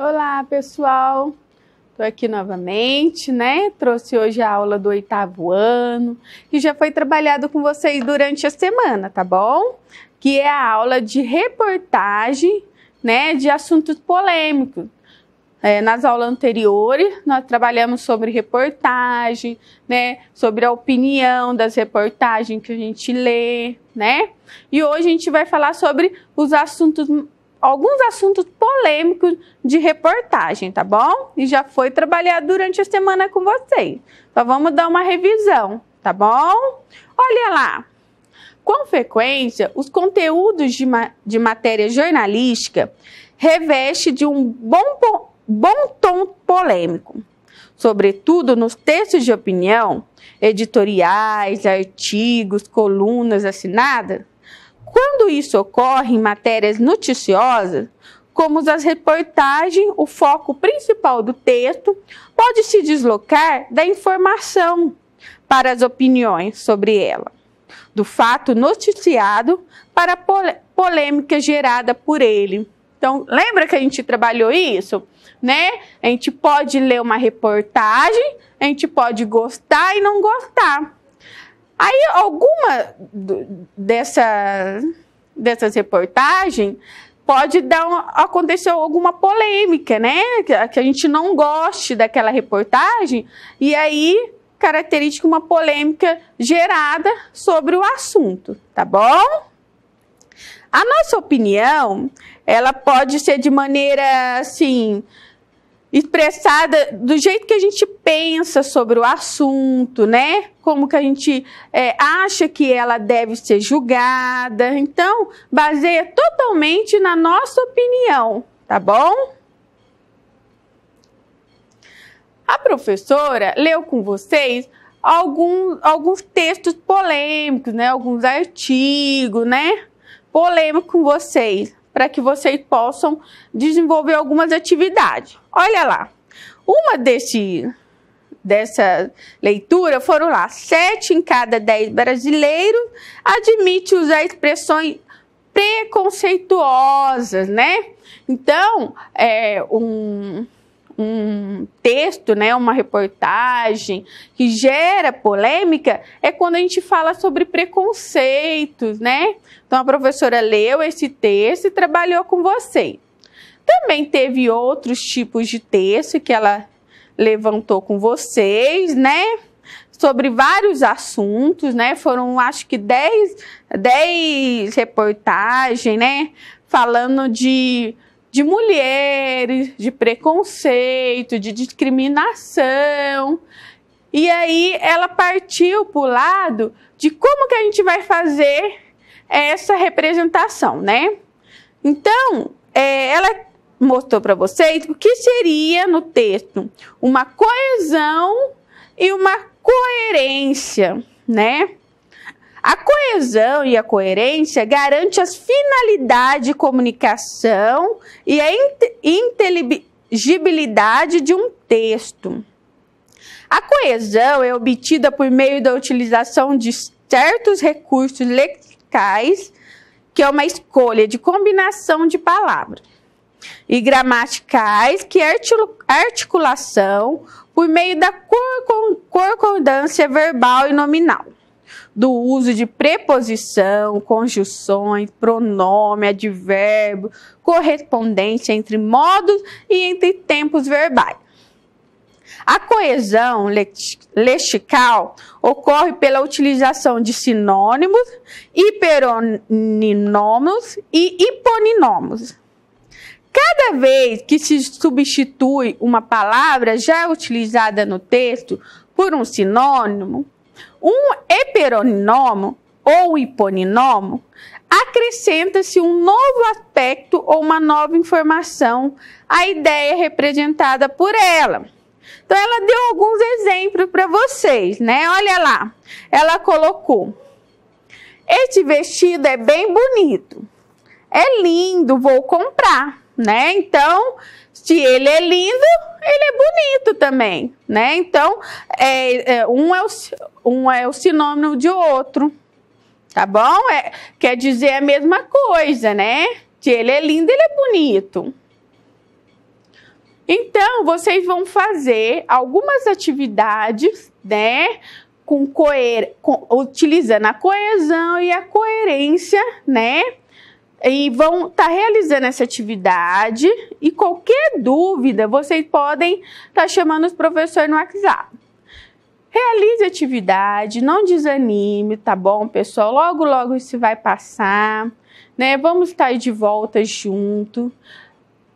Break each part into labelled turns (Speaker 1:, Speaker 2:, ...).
Speaker 1: Olá, pessoal. Estou aqui novamente, né? Trouxe hoje a aula do oitavo ano, que já foi trabalhado com vocês durante a semana, tá bom? Que é a aula de reportagem, né, de assuntos polêmicos. É, nas aulas anteriores, nós trabalhamos sobre reportagem, né, sobre a opinião das reportagens que a gente lê, né? E hoje a gente vai falar sobre os assuntos alguns assuntos polêmicos de reportagem, tá bom? E já foi trabalhado durante a semana com vocês. Então vamos dar uma revisão, tá bom? Olha lá. Com frequência, os conteúdos de, ma de matéria jornalística reveste de um bom, bom tom polêmico, sobretudo nos textos de opinião, editoriais, artigos, colunas assinadas quando isso ocorre em matérias noticiosas, como as reportagens, o foco principal do texto pode se deslocar da informação para as opiniões sobre ela, do fato noticiado para a polêmica gerada por ele. Então, lembra que a gente trabalhou isso? Né? A gente pode ler uma reportagem, a gente pode gostar e não gostar. Aí alguma dessa, dessas reportagens pode dar um, acontecer alguma polêmica, né? Que, que a gente não goste daquela reportagem e aí característica uma polêmica gerada sobre o assunto, tá bom? A nossa opinião, ela pode ser de maneira assim, expressada do jeito que a gente pensa sobre o assunto, né? Como que a gente é, acha que ela deve ser julgada. Então, baseia totalmente na nossa opinião, tá bom? A professora leu com vocês alguns textos polêmicos, né? Alguns artigos, né? Polêmico com vocês para que vocês possam desenvolver algumas atividades. Olha lá, uma desse, dessa leitura foram lá, sete em cada dez brasileiros admite usar expressões preconceituosas, né? Então, é um um texto, né, uma reportagem que gera polêmica é quando a gente fala sobre preconceitos, né? Então a professora leu esse texto e trabalhou com você. Também teve outros tipos de texto que ela levantou com vocês, né? sobre vários assuntos, né? Foram acho que 10, reportagens, né? Falando de de mulheres, de preconceito, de discriminação. E aí ela partiu para o lado de como que a gente vai fazer essa representação, né? Então, é, ela mostrou para vocês o que seria no texto uma coesão e uma coerência, né? A coesão e a coerência garante as finalidades de comunicação e a inteligibilidade de um texto. A coesão é obtida por meio da utilização de certos recursos lexicais, que é uma escolha de combinação de palavras, e gramaticais, que é articulação por meio da concordância verbal e nominal do uso de preposição, conjunções, pronome, advérbio, correspondência entre modos e entre tempos verbais. A coesão lexical ocorre pela utilização de sinônimos, hiperonimos e hiponimos. Cada vez que se substitui uma palavra já utilizada no texto por um sinônimo, um heteroninomo ou hiponinomo acrescenta-se um novo aspecto ou uma nova informação à ideia representada por ela. Então, ela deu alguns exemplos para vocês, né? Olha lá, ela colocou: Este vestido é bem bonito, é lindo, vou comprar né? Então, se ele é lindo, ele é bonito também, né? Então, é, é, um, é o, um é o sinônimo de outro, tá bom? É, quer dizer a mesma coisa, né? Se ele é lindo, ele é bonito. Então, vocês vão fazer algumas atividades, né? Com coer, com, utilizando a coesão e a coerência, né? e vão estar tá realizando essa atividade. E qualquer dúvida, vocês podem estar tá chamando os professores no WhatsApp. Realize a atividade, não desanime, tá bom, pessoal? Logo, logo isso vai passar, né? Vamos estar tá de volta junto.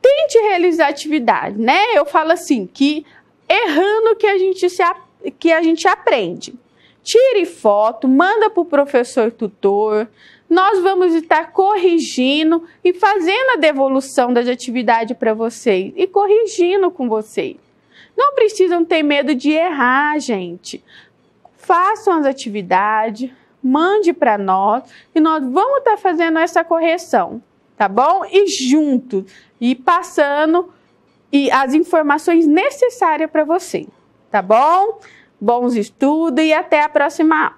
Speaker 1: Tente realizar a atividade, né? Eu falo assim que errando que a gente se que a gente aprende. Tire foto, manda para o professor tutor, nós vamos estar corrigindo e fazendo a devolução das atividades para vocês e corrigindo com vocês. Não precisam ter medo de errar, gente. Façam as atividades, mande para nós e nós vamos estar fazendo essa correção, tá bom? E juntos e passando e as informações necessárias para vocês, tá bom? Bons estudos e até a próxima aula.